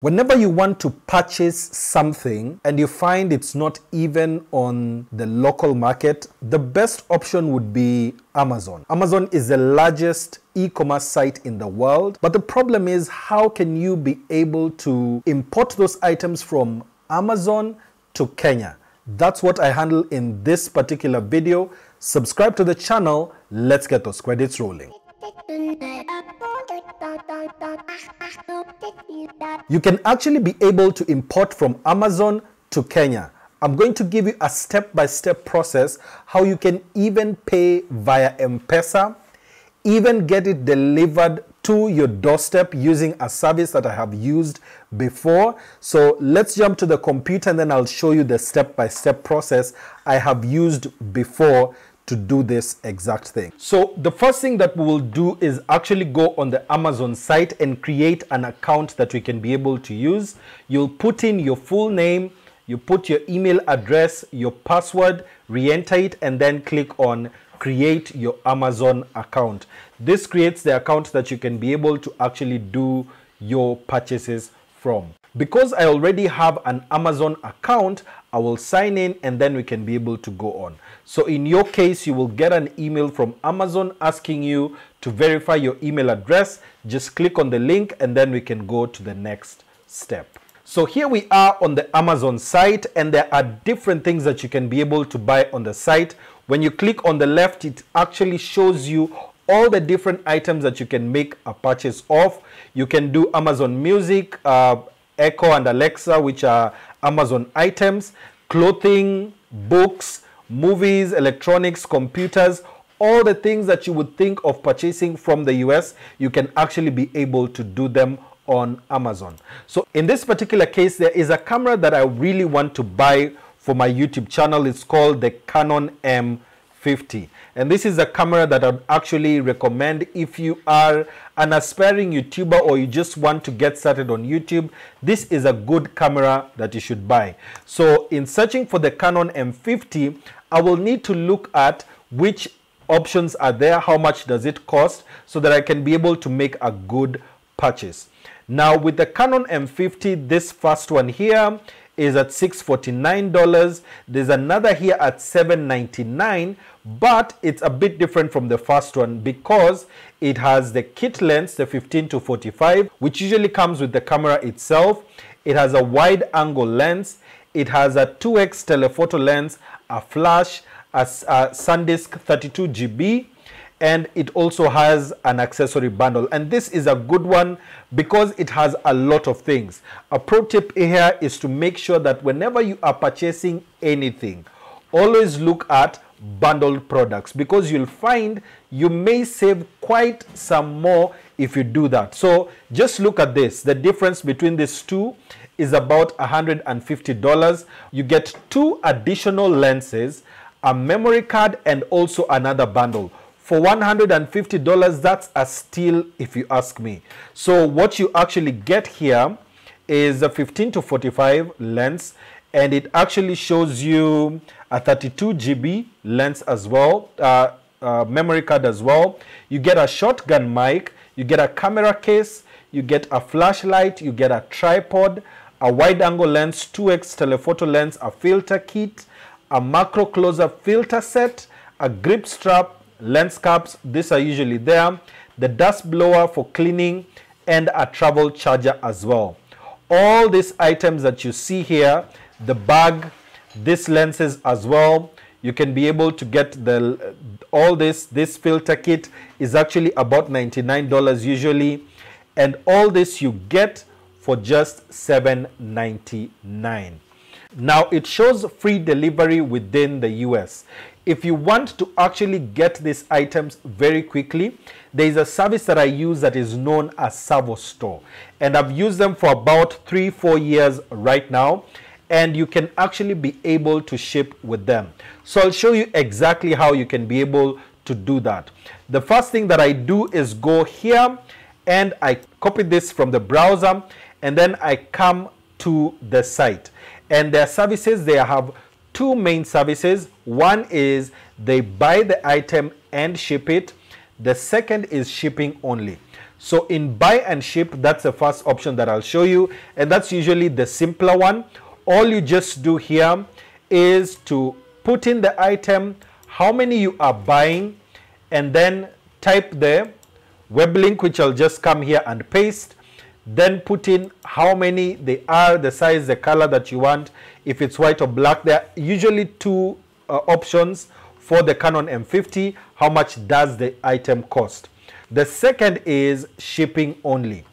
Whenever you want to purchase something and you find it's not even on the local market, the best option would be Amazon. Amazon is the largest e-commerce site in the world, but the problem is how can you be able to import those items from Amazon to Kenya? That's what I handle in this particular video. Subscribe to the channel. Let's get those credits rolling. You can actually be able to import from Amazon to Kenya. I'm going to give you a step-by-step -step process how you can even pay via M-Pesa, even get it delivered to your doorstep using a service that I have used before. So let's jump to the computer and then I'll show you the step-by-step -step process I have used before to do this exact thing. So the first thing that we will do is actually go on the Amazon site and create an account that we can be able to use. You'll put in your full name, you put your email address, your password, re-enter it and then click on create your Amazon account. This creates the account that you can be able to actually do your purchases from. Because I already have an Amazon account, I will sign in and then we can be able to go on. So in your case, you will get an email from Amazon asking you to verify your email address. Just click on the link and then we can go to the next step. So here we are on the Amazon site and there are different things that you can be able to buy on the site. When you click on the left, it actually shows you all the different items that you can make a purchase of. You can do Amazon Music, uh, Echo and Alexa, which are Amazon items, clothing, books, movies, electronics, computers, all the things that you would think of purchasing from the US, you can actually be able to do them on Amazon. So in this particular case, there is a camera that I really want to buy for my YouTube channel. It's called the Canon M 50 and this is a camera that i'd actually recommend if you are an aspiring youtuber or you just want to get started on youtube this is a good camera that you should buy so in searching for the canon m50 i will need to look at which options are there how much does it cost so that i can be able to make a good purchase now with the canon m50 this first one here is at $649. There's another here at $799, but it's a bit different from the first one because it has the kit lens, the 15 to 45, which usually comes with the camera itself. It has a wide angle lens. It has a 2x telephoto lens, a flash, a, a SanDisk 32 GB, and it also has an accessory bundle and this is a good one because it has a lot of things a pro tip here is to make sure that whenever you are purchasing anything always look at bundled products because you'll find you may save quite some more if you do that so just look at this the difference between these two is about $150 you get two additional lenses a memory card and also another bundle for $150, that's a steal if you ask me. So what you actually get here is a 15 to 45 lens and it actually shows you a 32 GB lens as well, uh, uh, memory card as well. You get a shotgun mic, you get a camera case, you get a flashlight, you get a tripod, a wide angle lens, 2x telephoto lens, a filter kit, a macro closer filter set, a grip strap, lens caps, these are usually there, the dust blower for cleaning, and a travel charger as well. All these items that you see here, the bag, these lenses as well, you can be able to get the all this this filter kit is actually about $99 usually and all this you get for just seven ninety nine. dollars now it shows free delivery within the US if you want to actually get these items very quickly, there is a service that I use that is known as Savo Store. And I've used them for about three, four years right now. And you can actually be able to ship with them. So I'll show you exactly how you can be able to do that. The first thing that I do is go here and I copy this from the browser and then I come to the site. And their services, they have two main services. One is they buy the item and ship it. The second is shipping only. So in buy and ship, that's the first option that I'll show you. And that's usually the simpler one. All you just do here is to put in the item, how many you are buying, and then type the web link, which I'll just come here and paste then put in how many they are, the size, the color that you want, if it's white or black. There are usually two uh, options for the Canon M50, how much does the item cost? The second is shipping only.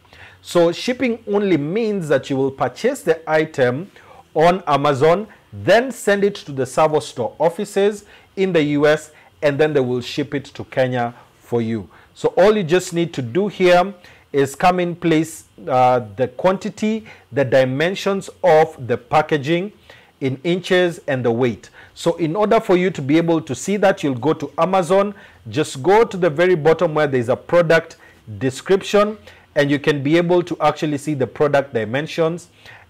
So shipping only means that you will purchase the item on Amazon, then send it to the Savo store offices in the US, and then they will ship it to Kenya for you. So all you just need to do here is coming place uh, the quantity, the dimensions of the packaging in inches and the weight. So in order for you to be able to see that, you'll go to Amazon. Just go to the very bottom where there's a product description and you can be able to actually see the product dimensions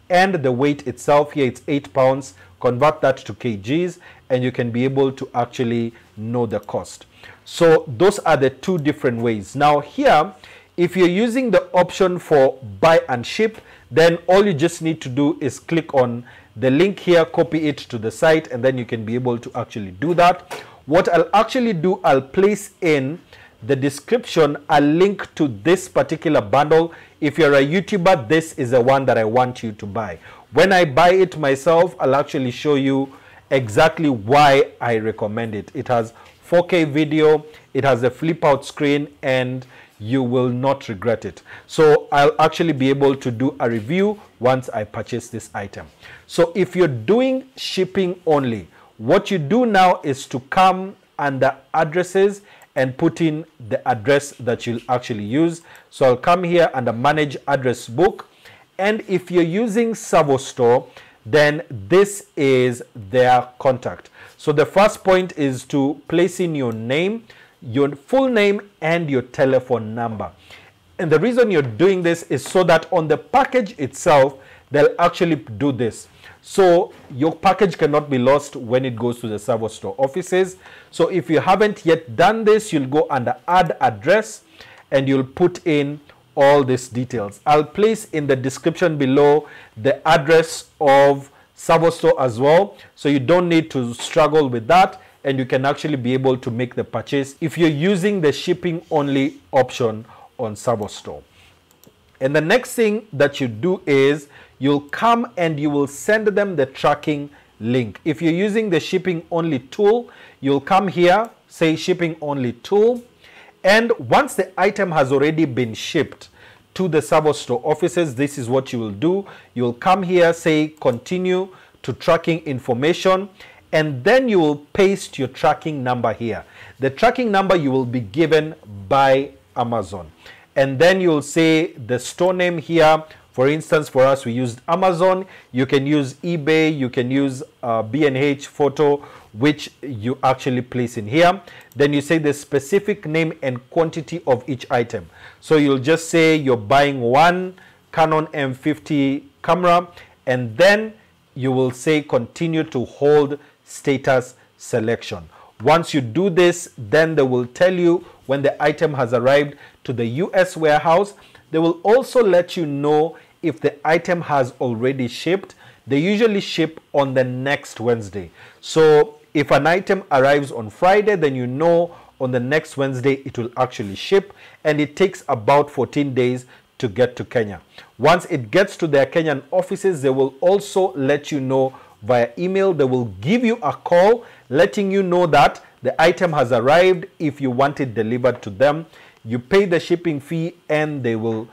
and the weight itself here it's eight pounds convert that to kgs and you can be able to actually know the cost so those are the two different ways now here if you're using the option for buy and ship, then all you just need to do is click on the link here, copy it to the site, and then you can be able to actually do that. What I'll actually do, I'll place in the description a link to this particular bundle. If you're a YouTuber, this is the one that I want you to buy. When I buy it myself, I'll actually show you exactly why I recommend it. It has 4K video, it has a flip out screen, and you will not regret it. So I'll actually be able to do a review once I purchase this item. So if you're doing shipping only, what you do now is to come under addresses and put in the address that you'll actually use. So I'll come here under manage address book. And if you're using SavoStore, then this is their contact. So the first point is to place in your name your full name and your telephone number. And the reason you're doing this is so that on the package itself, they'll actually do this. So your package cannot be lost when it goes to the servo store offices. So if you haven't yet done this, you'll go under add address and you'll put in all these details. I'll place in the description below the address of servo store as well. So you don't need to struggle with that and you can actually be able to make the purchase if you're using the shipping only option on ServoStore. And the next thing that you do is you'll come and you will send them the tracking link. If you're using the shipping only tool, you'll come here, say shipping only tool. And once the item has already been shipped to the ServoStore offices, this is what you will do. You'll come here, say continue to tracking information and then you will paste your tracking number here. The tracking number you will be given by Amazon. And then you'll say the store name here. For instance, for us, we used Amazon. You can use eBay. You can use uh, B&H Photo, which you actually place in here. Then you say the specific name and quantity of each item. So you'll just say you're buying one Canon M50 camera. And then you will say continue to hold status selection. Once you do this, then they will tell you when the item has arrived to the US warehouse. They will also let you know if the item has already shipped. They usually ship on the next Wednesday. So if an item arrives on Friday, then you know on the next Wednesday it will actually ship and it takes about 14 days to get to Kenya. Once it gets to their Kenyan offices, they will also let you know via email. They will give you a call letting you know that the item has arrived if you want it delivered to them. You pay the shipping fee and they will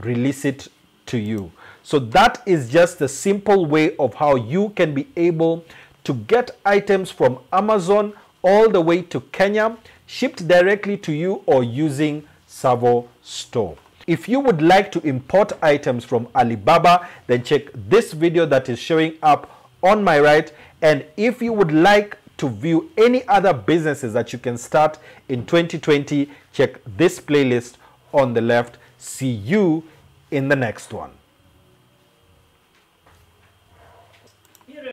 release it to you. So that is just a simple way of how you can be able to get items from Amazon all the way to Kenya shipped directly to you or using Savo Store. If you would like to import items from Alibaba, then check this video that is showing up on my right. And if you would like to view any other businesses that you can start in 2020, check this playlist on the left. See you in the next one.